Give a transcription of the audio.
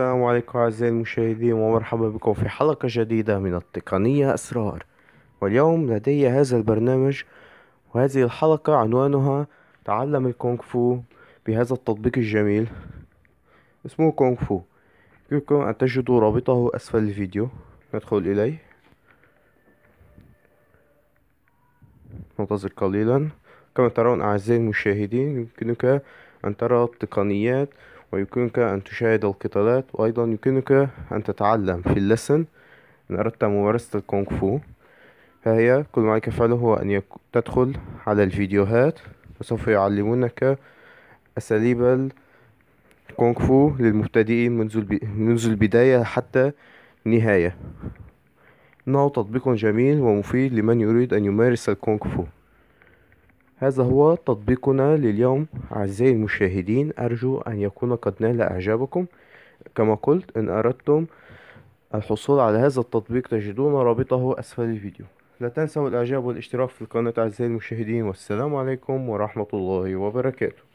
السلام عليكم أعزائي المشاهدين ومرحبا بكم في حلقة جديدة من التقنية أسرار واليوم لدي هذا البرنامج وهذه الحلقة عنوانها تعلم الكونغ فو بهذا التطبيق الجميل اسمه كونغ فو يمكنكم أن تجدوا رابطه أسفل الفيديو ندخل إليه ننتظر قليلا كما ترون أعزائي المشاهدين يمكنك أن ترى التقنيات ويمكنك أن تشاهد القتالات وأيضا يمكنك أن تتعلم في اللسن إن أردت ممارسة الكونغ فو فهي كل ما عليك فعله هو أن تدخل على الفيديوهات وسوف يعلمونك أساليب الكونغ فو للمبتدئين منذ, الب... منذ البداية حتى النهاية إنه تطبيق جميل ومفيد لمن يريد أن يمارس الكونغ فو هذا هو تطبيقنا لليوم أعزائي المشاهدين أرجو أن يكون قد نال إعجابكم كما قلت إن أردتم الحصول على هذا التطبيق تجدون رابطه أسفل الفيديو لا تنسوا الإعجاب والاشتراك في القناة أعزائي المشاهدين والسلام عليكم ورحمة الله وبركاته